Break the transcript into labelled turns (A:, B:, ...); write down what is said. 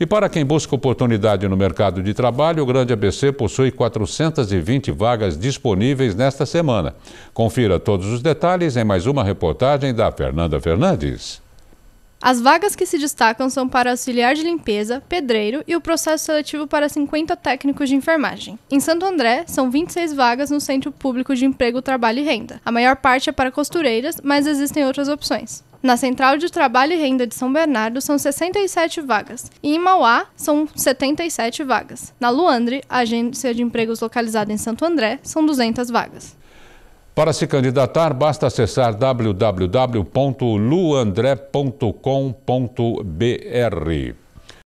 A: E para quem busca oportunidade no mercado de trabalho, o Grande ABC possui 420 vagas disponíveis nesta semana. Confira todos os detalhes em mais uma reportagem da Fernanda Fernandes.
B: As vagas que se destacam são para auxiliar de limpeza, pedreiro e o processo seletivo para 50 técnicos de enfermagem. Em Santo André, são 26 vagas no Centro Público de Emprego, Trabalho e Renda. A maior parte é para costureiras, mas existem outras opções. Na Central de Trabalho e Renda de São Bernardo são 67 vagas e em Mauá são 77 vagas. Na Luandre, a agência de empregos localizada em Santo André, são 200 vagas.
A: Para se candidatar, basta acessar www.luandré.com.br.